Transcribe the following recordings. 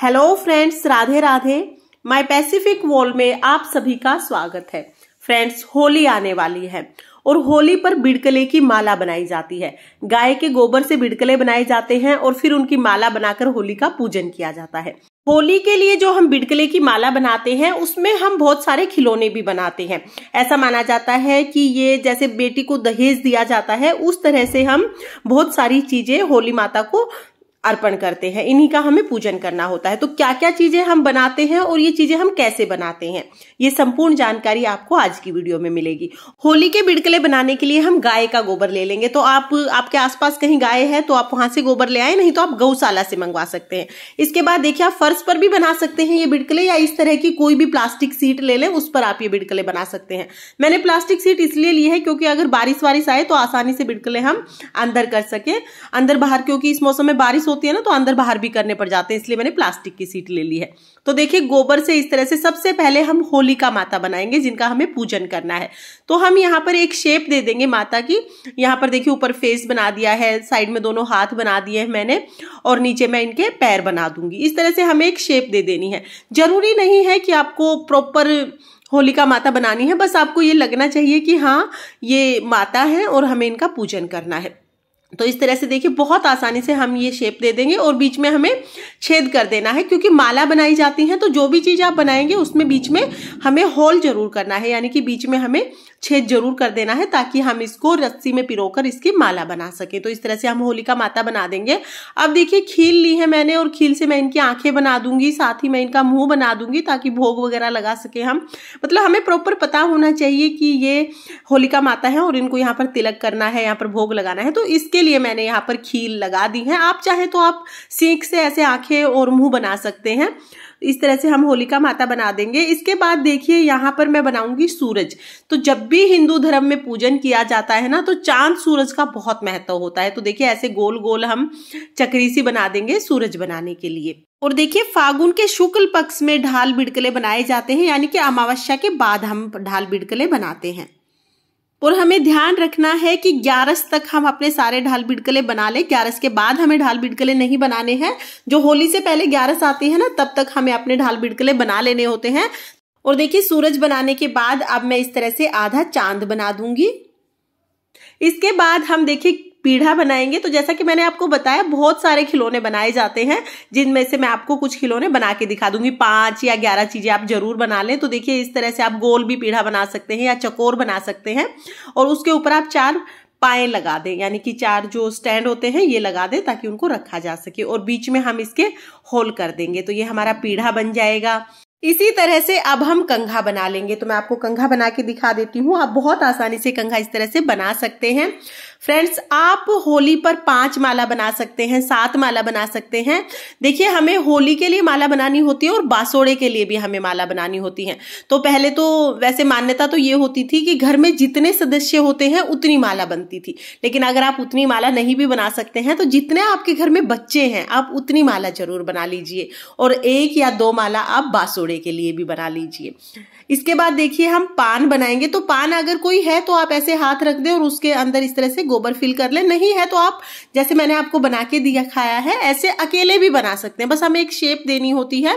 hello friends Radhe Radhe my Pacific wall में आप सभी का स्वागत है फ्रेंड्स होली आने वाली है और होली पर बिड़कले की माला बनाई जाती है गाय के गोबर से बिड़कले बनाए जाते हैं और फिर उनकी माला बनाकर होली का पूजन किया जाता है होली के लिए जो हम बिड़कले की माला बनाते हैं उसमें हम बहुत सारे खिलौने भी बनाते हैं ऐसा माना जाता है कि ये जैसे बेटी को दहेज दिया जाता है उस तरह से हम बहुत सारी चीजें होली माता को अर्पण करते हैं इन्हीं का हमें पूजन करना होता है तो क्या क्या चीजें हम बनाते हैं और ये चीजें हम कैसे बनाते हैं ये संपूर्ण जानकारी आपको आज की वीडियो में मिलेगी होली के बिड़कले बनाने के लिए हम गाय का गोबर ले लेंगे तो आप आपके आसपास कहीं गाय है तो आप वहां से गोबर ले आए नहीं तो आप गौशाला से मंगवा सकते हैं इसके बाद देखिए आप फर्श पर भी बना सकते हैं ये बिड़कले या इस तरह की कोई भी प्लास्टिक सीट ले लें उस पर आप ये बिड़कले बना सकते हैं मैंने प्लास्टिक सीट इसलिए ली है क्योंकि अगर बारिश वारिश आए तो आसानी से बिड़कले हम अंदर कर सके अंदर बाहर क्योंकि इस मौसम में बारिश होती है ना तो अंदर बाहर भी करने पड़ जाते हैं इसलिए मैंने प्लास्टिक की सीट ले ली है तो देखिए गोबर से इस तरह से सबसे पहले हम होली का माता बनाएंगे जिनका हमें पूजन करना है तो हम यहाँ पर एक शेप दे देंगे माता की यहाँ पर देखिए ऊपर फेस बना दिया है साइड में दोनों हाथ बना दिए हैं मैंने और नीचे मैं इनके पैर बना दूंगी इस तरह से हमें एक शेप दे देनी है जरूरी नहीं है कि आपको प्रॉपर होली का माता बनानी है बस आपको ये लगना चाहिए कि हाँ ये माता है और हमें इनका पूजन करना है तो इस तरह से देखिए बहुत आसानी से हम ये शेप दे देंगे और बीच में हमें छेद कर देना है क्योंकि माला बनाई जाती है तो जो भी चीज़ आप बनाएंगे उसमें बीच में हमें होल जरूर करना है यानी कि बीच में हमें छेद जरूर कर देना है ताकि हम इसको रस्सी में पिरोकर इसकी माला बना सके तो इस तरह से हम होलिका माता बना देंगे अब देखिए खील ली है मैंने और खील से मैं इनकी आंखें बना दूंगी साथ ही मैं इनका मुंह बना दूंगी ताकि भोग वगैरह लगा सके हम मतलब हमें प्रॉपर पता होना चाहिए कि ये होलिका माता है और इनको यहाँ पर तिलक करना है यहाँ पर भोग लगाना है तो इसके इसके लिए मैंने यहाँ पर खील लगा दी है आप चाहे तो आप सीख से ऐसे आंखें और मुंह बना सकते हैं इस तरह से हम होलिका माता बना देंगे इसके बाद देखिए यहाँ पर मैं बनाऊंगी सूरज तो जब भी हिंदू धर्म में पूजन किया जाता है ना तो चांद सूरज का बहुत महत्व होता है तो देखिए ऐसे गोल गोल हम चक्री सी बना देंगे सूरज बनाने के लिए और देखिए फागुन के शुक्ल पक्ष में ढाल बिड़कले बनाए जाते हैं यानी कि अमावस्या के बाद हम ढाल बिड़कले बनाते हैं और हमें ध्यान रखना है कि ग्यारस तक हम अपने सारे ढाल बिडकले बना लें ग्यारस के बाद हमें ढाल बिडकले नहीं बनाने हैं जो होली से पहले ग्यारस आती है ना तब तक हमें अपने ढाल बिडकले बना लेने होते हैं और देखिए सूरज बनाने के बाद अब मैं इस तरह से आधा चांद बना दूंगी इसके बाद हम देखिए पीढ़ा बनाएंगे तो जैसा कि मैंने आपको बताया बहुत सारे खिलौने बनाए जाते हैं जिनमें से मैं आपको कुछ खिलौने बना के दिखा दूंगी पांच या ग्यारह चीजें आप जरूर बना लें तो देखिए इस तरह से आप गोल भी पीढ़ा बना सकते हैं या चकोर बना सकते हैं और उसके ऊपर आप चार पाए लगा दें यानी कि चार जो स्टैंड होते हैं ये लगा दें ताकि उनको रखा जा सके और बीच में हम इसके होल कर देंगे तो ये हमारा पीढ़ा बन जाएगा इसी तरह से अब हम कंघा बना लेंगे तो मैं आपको कंघा बना के दिखा देती हूँ आप बहुत आसानी से कंघा इस तरह से बना सकते हैं फ्रेंड्स आप होली पर पांच माला बना सकते हैं सात माला बना सकते हैं देखिए हमें होली के लिए माला बनानी होती है और बासोड़े के लिए भी हमें माला बनानी होती है तो पहले तो वैसे मान्यता तो ये होती थी कि घर में जितने सदस्य होते हैं उतनी माला बनती थी लेकिन अगर आप उतनी माला नहीं भी बना सकते हैं तो जितने आपके घर में बच्चे हैं आप उतनी माला जरूर बना लीजिए और एक या दो माला आप बासोड़े के लिए भी बना लीजिए इसके बाद देखिए हम पान बनाएंगे तो पान अगर कोई है तो आप ऐसे हाथ रख दे और उसके अंदर इस तरह से गोबर फिल कर ले नहीं है तो आप जैसे मैंने आपको बना के दिखाया है ऐसे अकेले भी बना सकते हैं बस हमें एक शेप देनी होती है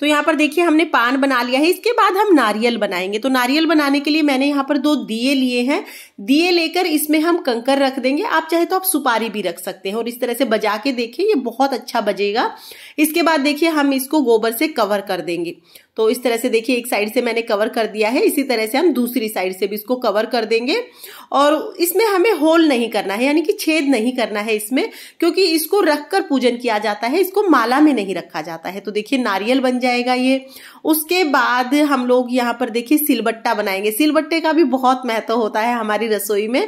तो यहाँ पर देखिए हमने पान बना लिया है इसके बाद हम नारियल बनाएंगे तो नारियल बनाने के लिए मैंने यहाँ पर दो दिए लिए हैं दिए लेकर इसमें हम कंकर रख देंगे आप चाहे तो आप सुपारी भी रख सकते हैं और इस तरह से बजा के देखिए ये बहुत अच्छा बजेगा इसके बाद देखिए हम इसको गोबर से कवर कर देंगे तो इस तरह से देखिए एक साइड से मैंने कवर कर दिया है इसी तरह से हम दूसरी साइड से भी इसको कवर कर देंगे और इसमें हमें होल नहीं करना है यानी कि छेद नहीं करना है इसमें क्योंकि इसको रखकर पूजन किया जाता है इसको माला में नहीं रखा जाता है तो देखिए नारियल बन जाएगा ये उसके बाद हम लोग यहाँ पर देखिए सिलबट्टा बनाएंगे सिलबट्टे का भी बहुत महत्व होता है हमारी रसोई में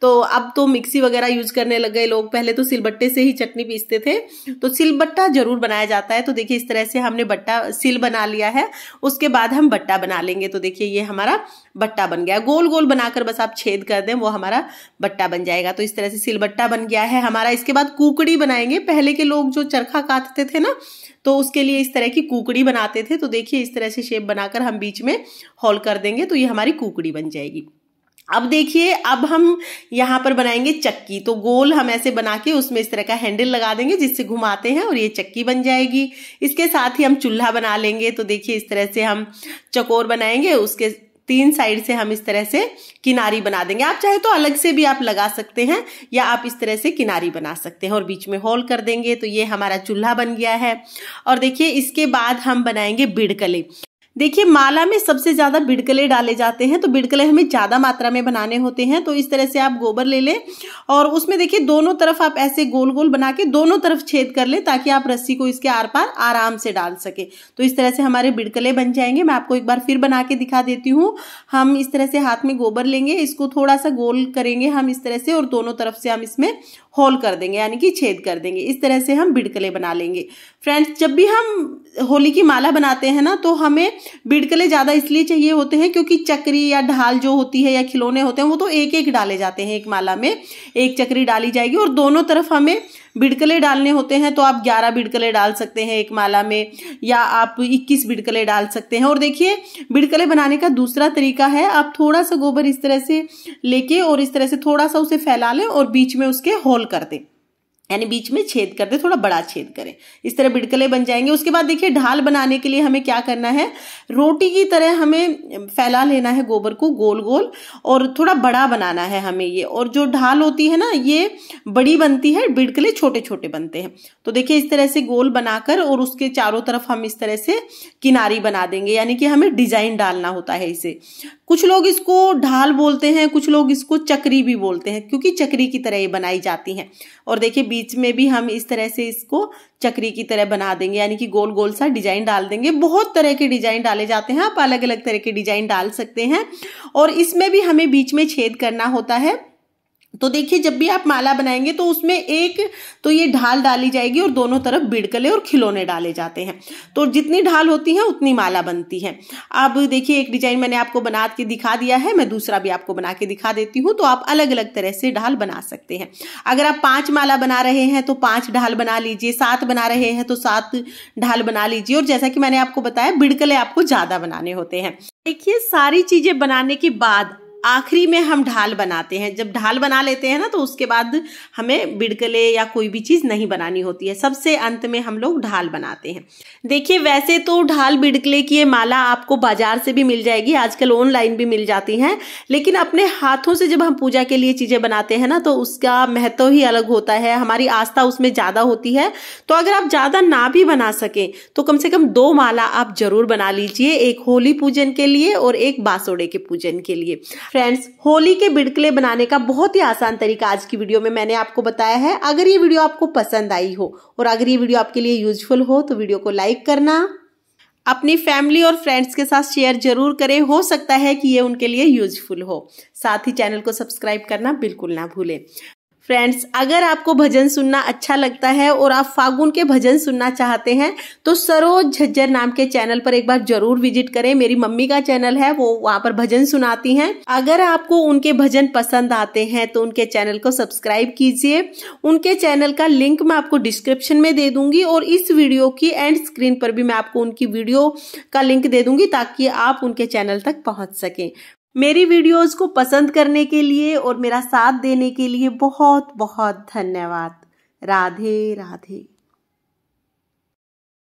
तो अब तो मिक्सी वगैरह यूज करने लग गए लोग पहले तो सिलबट्टे से ही चटनी पीसते थे तो सिलबट्टा जरूर बनाया जाता है तो देखिए इस तरह से हमने बट्टा सिल बना लिया है है उसके बाद हम बट्टा बना लेंगे तो देखिए ये हमारा बट्टा बन गया गोल गोल बनाकर बस आप छेद कर दें वो हमारा बट्टा बन जाएगा तो इस तरह से सिलबट्टा बन गया है हमारा इसके बाद कुकड़ी बनाएंगे पहले के लोग जो चरखा काटते थे ना तो उसके लिए इस तरह की कुकड़ी बनाते थे तो देखिए इस तरह से शेप बनाकर हम बीच में हॉल कर देंगे तो ये हमारी कुकड़ी बन जाएगी अब देखिए अब हम यहाँ पर बनाएंगे चक्की तो गोल हम ऐसे बना के उसमें इस तरह का हैंडल लगा देंगे जिससे घुमाते हैं और ये चक्की बन जाएगी इसके साथ ही हम चूल्हा बना लेंगे तो देखिए इस तरह से हम चकोर बनाएंगे उसके तीन साइड से हम इस तरह से किनारी बना देंगे आप चाहे तो अलग से भी आप लगा सकते हैं या आप इस तरह से किनारी बना सकते हैं और बीच में होल कर देंगे तो ये हमारा चूल्हा बन गया है और देखिए इसके बाद हम बनाएंगे बिड़कले देखिए माला में सबसे ज़्यादा बिड़कले डाले जाते हैं तो बिड़कले हमें ज़्यादा मात्रा में बनाने होते हैं तो इस तरह से आप गोबर ले लें और उसमें देखिए दोनों तरफ आप ऐसे गोल गोल बना के दोनों तरफ छेद कर लें ताकि आप रस्सी को इसके आर पार आराम से डाल सके तो इस तरह से हमारे बिड़कले बन जाएंगे मैं आपको एक बार फिर बना के दिखा देती हूँ हम इस तरह से हाथ में गोबर लेंगे इसको थोड़ा सा गोल करेंगे हम इस तरह से और दोनों तरफ से हम इसमें होल कर देंगे यानी कि छेद कर देंगे इस तरह से हम बिड़कले बना लेंगे फ्रेंड्स जब भी हम होली की माला बनाते हैं ना तो हमें बिड़कले ज़्यादा इसलिए चाहिए होते हैं क्योंकि चक्री या ढाल जो होती है या खिलौने होते हैं वो तो एक एक डाले जाते हैं एक माला में एक चक्री डाली जाएगी और दोनों तरफ हमें बिड़कले डालने होते हैं तो आप ग्यारह बिड़कले डाल सकते हैं एक माला में या आप इक्कीस बिड़कले डाल सकते हैं और देखिए बिड़कले बनाने का दूसरा तरीका है आप थोड़ा सा गोबर इस तरह से लेके और इस तरह से थोड़ा सा उसे फैला लें और बीच में उसके होल कर दें यानी बीच में छेद कर दे थोड़ा बड़ा छेद करें इस तरह बिड़कले बन जाएंगे उसके बाद देखिए ढाल बनाने के लिए हमें क्या करना है रोटी की तरह हमें फैला लेना है गोबर को गोल गोल और थोड़ा बड़ा बनाना है हमें ये और जो ढाल होती है ना ये बड़ी बनती है बिड़कले छोटे छोटे बनते हैं तो देखिए इस तरह से गोल बनाकर और उसके चारों तरफ हम इस तरह से किनारी बना देंगे यानी कि हमें डिजाइन डालना होता है इसे कुछ लोग इसको ढाल बोलते हैं कुछ लोग इसको चक्री भी बोलते हैं क्योंकि चक्री की तरह ये बनाई जाती है और देखिये बीच में भी हम इस तरह से इसको चक्री की तरह बना देंगे यानी कि गोल गोल सा डिजाइन डाल देंगे बहुत तरह के डिजाइन डाले जाते हैं आप अलग अलग तरह के डिजाइन डाल सकते हैं और इसमें भी हमें बीच में छेद करना होता है तो देखिए जब भी आप माला बनाएंगे तो उसमें एक तो ये ढाल डाली जाएगी और दोनों तरफ बिड़कले और खिलौने डाले जाते हैं तो जितनी ढाल होती है उतनी माला बनती है अब देखिए एक डिजाइन मैंने आपको बना के दिखा दिया है मैं दूसरा भी आपको बना के दिखा देती हूँ तो आप अलग अलग तरह से ढाल बना सकते हैं अगर आप पाँच माला बना रहे हैं तो पाँच ढाल बना लीजिए सात बना रहे हैं तो सात ढाल बना लीजिए और जैसा कि मैंने आपको बताया बिड़कले आपको ज़्यादा बनाने होते हैं देखिए सारी चीज़ें बनाने के बाद आखिरी में हम ढाल बनाते हैं जब ढाल बना लेते हैं ना तो उसके बाद हमें बिड़कले या कोई भी चीज़ नहीं बनानी होती है सबसे अंत में हम लोग ढाल बनाते हैं देखिए वैसे तो ढाल बिड़कले की ये माला आपको बाजार से भी मिल जाएगी आजकल ऑनलाइन भी मिल जाती हैं लेकिन अपने हाथों से जब हम पूजा के लिए चीज़ें बनाते हैं ना तो उसका महत्व ही अलग होता है हमारी आस्था उसमें ज़्यादा होती है तो अगर आप ज़्यादा ना भी बना सकें तो कम से कम दो माला आप जरूर बना लीजिए एक होली पूजन के लिए और एक बासोड़े के पूजन के लिए फ्रेंड्स होली के बिड़कले बनाने का बहुत ही आसान तरीका आज की वीडियो में मैंने आपको बताया है अगर ये वीडियो आपको पसंद आई हो और अगर ये वीडियो आपके लिए यूजफुल हो तो वीडियो को लाइक करना अपनी फैमिली और फ्रेंड्स के साथ शेयर जरूर करें हो सकता है कि ये उनके लिए यूजफुल हो साथ ही चैनल को सब्सक्राइब करना बिल्कुल ना भूलें फ्रेंड्स अगर आपको भजन सुनना अच्छा लगता है और आप फागुन के भजन सुनना चाहते हैं तो सरोज झज्जर नाम के चैनल पर एक बार जरूर विजिट करें मेरी मम्मी का चैनल है वो वहाँ पर भजन सुनाती हैं अगर आपको उनके भजन पसंद आते हैं तो उनके चैनल को सब्सक्राइब कीजिए उनके चैनल का लिंक मैं आपको डिस्क्रिप्शन में दे दूंगी और इस वीडियो की एंड स्क्रीन पर भी मैं आपको उनकी वीडियो का लिंक दे दूंगी ताकि आप उनके चैनल तक पहुँच सकें मेरी वीडियोस को पसंद करने के लिए और मेरा साथ देने के लिए बहुत बहुत धन्यवाद राधे राधे